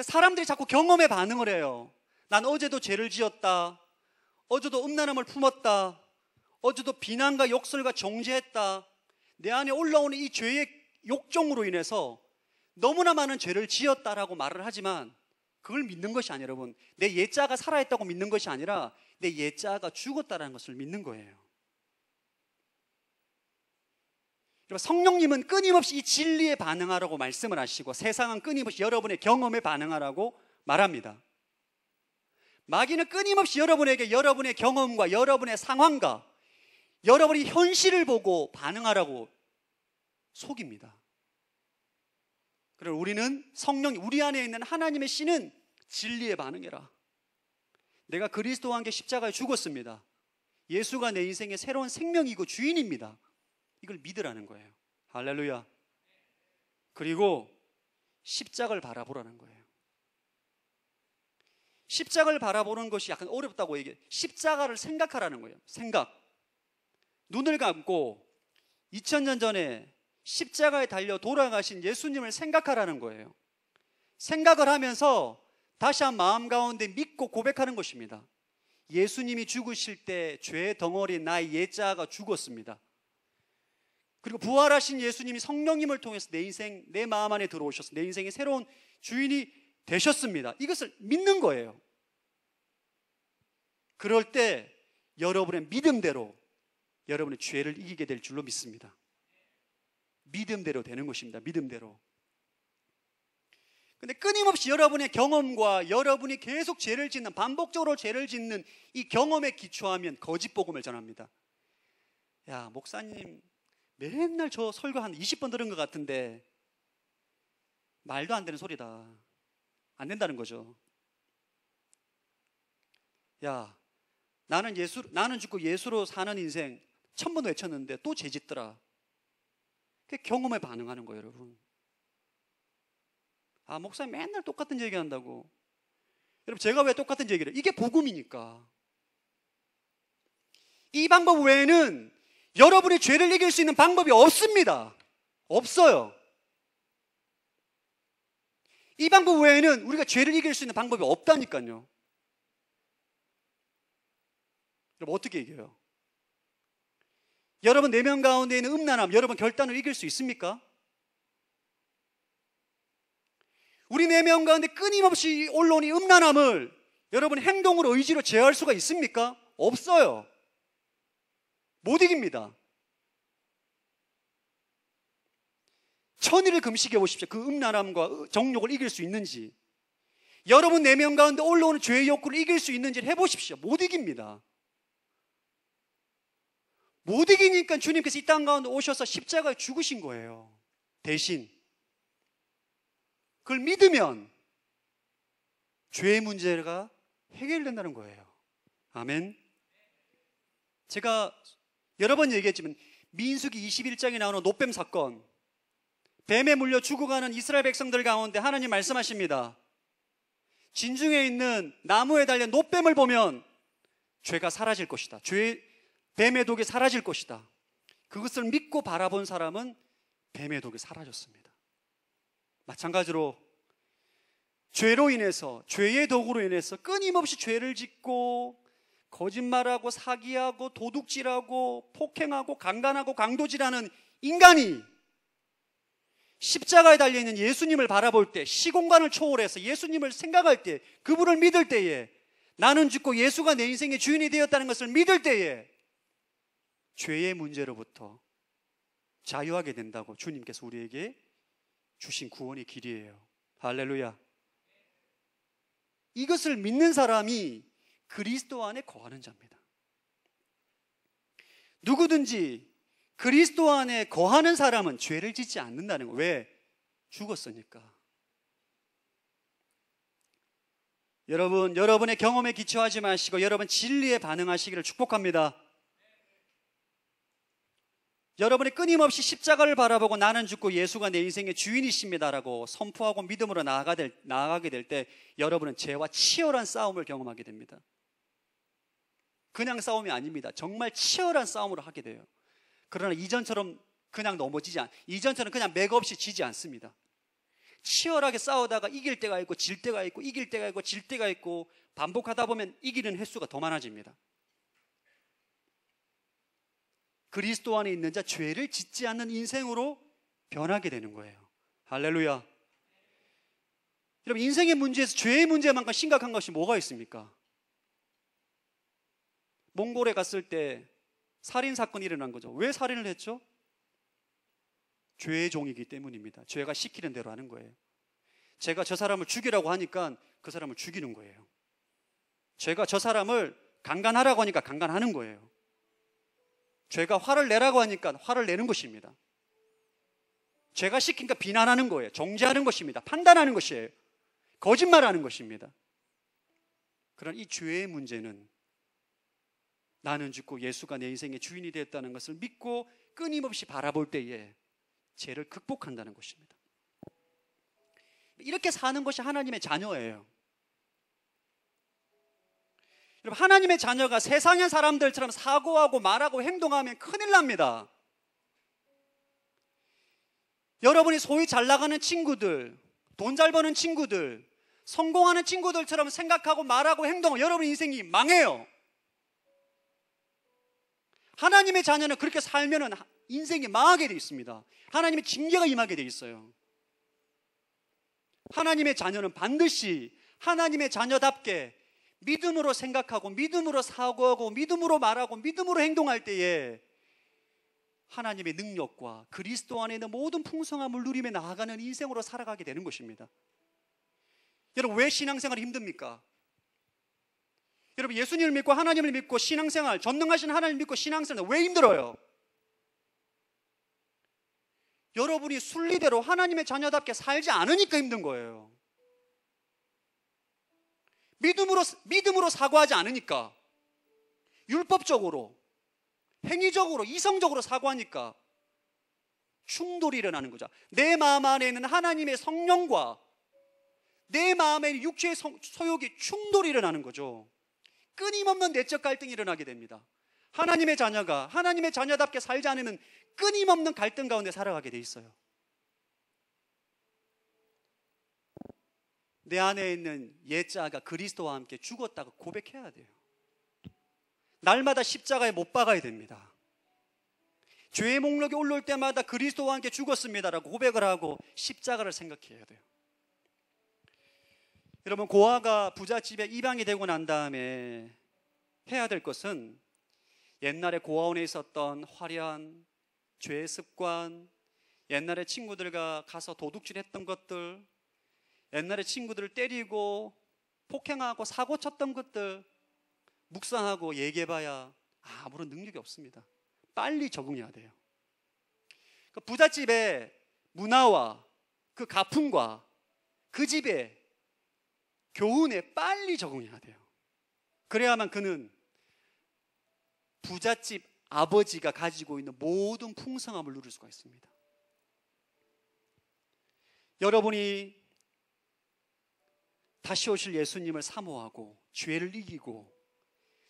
사람들이 자꾸 경험에 반응을 해요. 난 어제도 죄를 지었다. 어제도 음란함을 품었다. 어제도 비난과 욕설과 정죄했다. 내 안에 올라오는 이 죄의 욕종으로 인해서 너무나 많은 죄를 지었다라고 말을 하지만 그걸 믿는 것이 아니라 여러분 내 예자가 살아있다고 믿는 것이 아니라 내 예자가 죽었다라는 것을 믿는 거예요. 여러분 성령님은 끊임없이 이 진리에 반응하라고 말씀을 하시고 세상은 끊임없이 여러분의 경험에 반응하라고 말합니다. 마귀는 끊임없이 여러분에게 여러분의 경험과 여러분의 상황과 여러분이 현실을 보고 반응하라고 속입니다. 그리고 우리는 성령, 이 우리 안에 있는 하나님의 신은 진리에 반응해라. 내가 그리스도와 함께 십자가에 죽었습니다. 예수가 내 인생의 새로운 생명이고 주인입니다. 이걸 믿으라는 거예요. 할렐루야. 그리고 십자가를 바라보라는 거예요. 십자가를 바라보는 것이 약간 어렵다고 얘기해. 십자가를 생각하라는 거예요. 생각. 눈을 감고 2000년 전에 십자가에 달려 돌아가신 예수님을 생각하라는 거예요. 생각을 하면서 다시 한 마음 가운데 믿고 고백하는 것입니다. 예수님이 죽으실 때 죄의 덩어리 나의 예자가 죽었습니다. 그리고 부활하신 예수님이 성령님을 통해서 내 인생, 내 마음 안에 들어오셔서 내 인생의 새로운 주인이 되셨습니다. 이것을 믿는 거예요. 그럴 때 여러분의 믿음대로 여러분의 죄를 이기게 될 줄로 믿습니다. 믿음대로 되는 것입니다. 믿음대로. 근데 끊임없이 여러분의 경험과 여러분이 계속 죄를 짓는 반복적으로 죄를 짓는 이 경험에 기초하면 거짓 복음을 전합니다. 야, 목사님 맨날 저 설교 한 20번 들은 것 같은데 말도 안 되는 소리다. 안 된다는 거죠. 야, 나는 예수 나는 죽고 예수로 사는 인생 천 번 외쳤는데 또 죄짓더라. 그 경험에 반응하는 거예요, 여러분. 아, 목사님 맨날 똑같은 얘기 한다고. 여러분, 제가 왜 똑같은 얘기를? 이게 복음이니까. 이 방법 외에는 여러분이 죄를 이길 수 있는 방법이 없습니다. 없어요. 이 방법 외에는 우리가 죄를 이길 수 있는 방법이 없다니까요. 여러분, 어떻게 이겨요? 여러분, 내면 네 가운데 있는 음란함, 여러분 결단을 이길 수 있습니까? 우리 내면 네 가운데 끊임없이 올라온 이 음란함을 여러분 행동으로 의지로 제어할 수가 있습니까? 없어요. 못 이깁니다. 천일을 금식해 보십시오. 그 음란함과 정욕을 이길 수 있는지. 여러분 내면 네 가운데 올라오는 죄의 욕구를 이길 수 있는지를 해보십시오. 못 이깁니다. 못 이기니까 주님께서 이 땅 가운데 오셔서 십자가에 죽으신 거예요. 대신 그걸 믿으면 죄의 문제가 해결된다는 거예요. 아멘. 제가 여러 번 얘기했지만 민수기 21장에 나오는 노뱀 사건. 뱀에 물려 죽어가는 이스라엘 백성들 가운데 하나님 말씀하십니다. 진중에 있는 나무에 달린 노뱀을 보면 죄가 사라질 것이다. 죄, 뱀의 독이 사라질 것이다. 그것을 믿고 바라본 사람은 뱀의 독이 사라졌습니다. 마찬가지로 죄로 인해서 죄의 덕으로 인해서 끊임없이 죄를 짓고 거짓말하고 사기하고 도둑질하고 폭행하고 강간하고 강도질하는 인간이 십자가에 달려 있는 예수님을 바라볼 때 시공간을 초월해서 예수님을 생각할 때 그분을 믿을 때에 나는 죽고 예수가 내 인생의 주인이 되었다는 것을 믿을 때에 죄의 문제로부터 자유하게 된다고 주님께서 우리에게 주신 구원의 길이에요. 할렐루야. 이것을 믿는 사람이 그리스도 안에 거하는 자입니다. 누구든지 그리스도 안에 거하는 사람은 죄를 짓지 않는다는 거. 예요 왜? 죽었으니까. 여러분, 여러분의 경험에 기초하지 마시고 여러분 진리에 반응하시기를 축복합니다. 여러분이 끊임없이 십자가를 바라보고 나는 죽고 예수가 내 인생의 주인이십니다라고 선포하고 믿음으로 나아가 될, 나아가게 될 때 여러분은 죄와 치열한 싸움을 경험하게 됩니다. 그냥 싸움이 아닙니다. 정말 치열한 싸움으로 하게 돼요. 그러나 이전처럼 그냥 넘어지지 않, 이전처럼 그냥 맥없이 지지 않습니다. 치열하게 싸우다가 이길 때가 있고 질 때가 있고 이길 때가 있고 질 때가 있고 반복하다 보면 이기는 횟수가 더 많아집니다. 그리스도 안에 있는 자 죄를 짓지 않는 인생으로 변하게 되는 거예요. 할렐루야. 여러분 인생의 문제에서 죄의 문제만큼 심각한 것이 뭐가 있습니까? 몽골에 갔을 때 살인 사건이 일어난 거죠. 왜 살인을 했죠? 죄의 종이기 때문입니다. 죄가 시키는 대로 하는 거예요. 제가 저 사람을 죽이라고 하니까 그 사람을 죽이는 거예요. 제가 저 사람을 강간하라고 하니까 강간하는 거예요. 죄가 화를 내라고 하니까 화를 내는 것입니다. 죄가 시킨가 비난하는 거예요. 정죄하는 것입니다. 판단하는 것이에요. 거짓말하는 것입니다. 그런 이 죄의 문제는 나는 죽고 예수가 내 인생의 주인이 되었다는 것을 믿고 끊임없이 바라볼 때에 죄를 극복한다는 것입니다. 이렇게 사는 것이 하나님의 자녀예요. 여러분 하나님의 자녀가 세상의 사람들처럼 사고하고 말하고 행동하면 큰일 납니다. 여러분이 소위 잘 나가는 친구들, 돈 잘 버는 친구들, 성공하는 친구들처럼 생각하고 말하고 행동하고 여러분 인생이 망해요. 하나님의 자녀는 그렇게 살면은 인생이 망하게 돼 있습니다. 하나님의 징계가 임하게 돼 있어요. 하나님의 자녀는 반드시 하나님의 자녀답게 믿음으로 생각하고 믿음으로 사고하고 믿음으로 말하고 믿음으로 행동할 때에 하나님의 능력과 그리스도 안에 있는 모든 풍성함을 누리며 나아가는 인생으로 살아가게 되는 것입니다. 여러분 왜 신앙생활이 힘듭니까? 여러분 예수님을 믿고 하나님을 믿고 신앙생활 전능하신 하나님을 믿고 신앙생활 왜 힘들어요? 여러분이 순리대로 하나님의 자녀답게 살지 않으니까 힘든 거예요. 믿음으로 믿음으로 사과하지 않으니까 율법적으로 행위적으로 이성적으로 사과하니까 충돌이 일어나는 거죠. 내 마음 안에 있는 하나님의 성령과 내 마음에 있는 육체의 소욕이 충돌이 일어나는 거죠. 끊임없는 내적 갈등이 일어나게 됩니다. 하나님의 자녀가 하나님의 자녀답게 살지 않으면 끊임없는 갈등 가운데 살아가게 돼 있어요. 내 안에 있는 옛자가 그리스도와 함께 죽었다고 고백해야 돼요. 날마다 십자가에 못 박아야 됩니다. 죄의 목록에 올라올 때마다 그리스도와 함께 죽었습니다라고 고백을 하고 십자가를 생각해야 돼요. 여러분 고아가 부잣집에 입양이 되고 난 다음에 해야 될 것은 옛날에 고아원에 있었던 화려한 죄의 습관, 옛날에 친구들과 가서 도둑질했던 것들, 옛날에 친구들을 때리고 폭행하고 사고 쳤던 것들 묵상하고 얘기해봐야 아무런 능력이 없습니다. 빨리 적응해야 돼요. 그 부잣집의 문화와 그 가풍과 그 집의 교훈에 빨리 적응해야 돼요. 그래야만 그는 부잣집 아버지가 가지고 있는 모든 풍성함을 누릴 수가 있습니다. 여러분이 다시 오실 예수님을 사모하고 죄를 이기고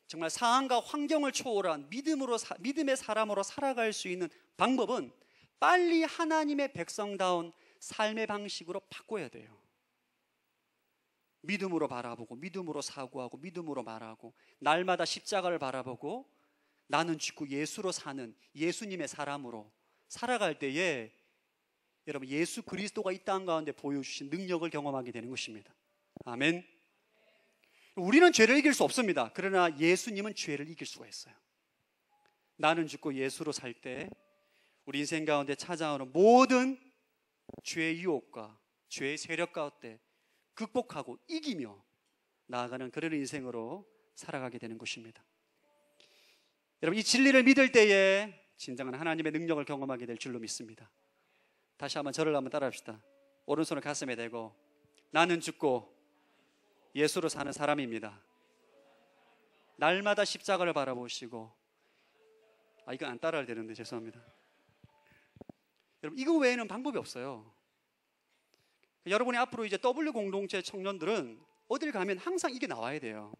정말 상황과 환경을 초월한 믿음으로 사, 믿음의 사람으로 살아갈 수 있는 방법은 빨리 하나님의 백성다운 삶의 방식으로 바꿔야 돼요. 믿음으로 바라보고 믿음으로 사고하고 믿음으로 말하고 날마다 십자가를 바라보고 나는 죽고 예수로 사는 예수님의 사람으로 살아갈 때에 여러분 예수 그리스도가 이 땅 가운데 보여주신 능력을 경험하게 되는 것입니다. 아멘. 우리는 죄를 이길 수 없습니다. 그러나 예수님은 죄를 이길 수가 있어요. 나는 죽고 예수로 살 때 우리 인생 가운데 찾아오는 모든 죄의 유혹과 죄의 세력 가운데 극복하고 이기며 나아가는 그런 인생으로 살아가게 되는 것입니다. 여러분 이 진리를 믿을 때에 진정한 하나님의 능력을 경험하게 될 줄로 믿습니다. 다시 한번 저를 한번 따라합시다. 오른손을 가슴에 대고 나는 죽고 예수로 사는 사람입니다. 날마다 십자가를 바라보시고 아 이건 안 따라야 되는데 죄송합니다. 여러분 이거 외에는 방법이 없어요. 여러분이 앞으로 이제 W 공동체 청년들은 어딜 가면 항상 이게 나와야 돼요.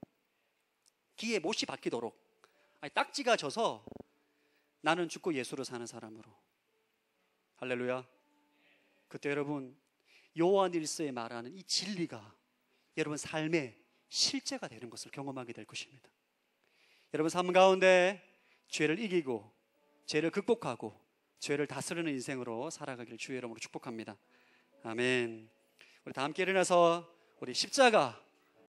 기에 못이 바뀌도록 아니, 딱지가 져서 나는 죽고 예수로 사는 사람으로 할렐루야. 그때 여러분 요한일서에 말하는 이 진리가 여러분 삶의 실제가 되는 것을 경험하게 될 것입니다. 여러분 삶 가운데 죄를 이기고 죄를 극복하고 죄를 다스리는 인생으로 살아가기를 주의 이름으로 축복합니다. 아멘. 우리 다 함께 일어나서 우리 십자가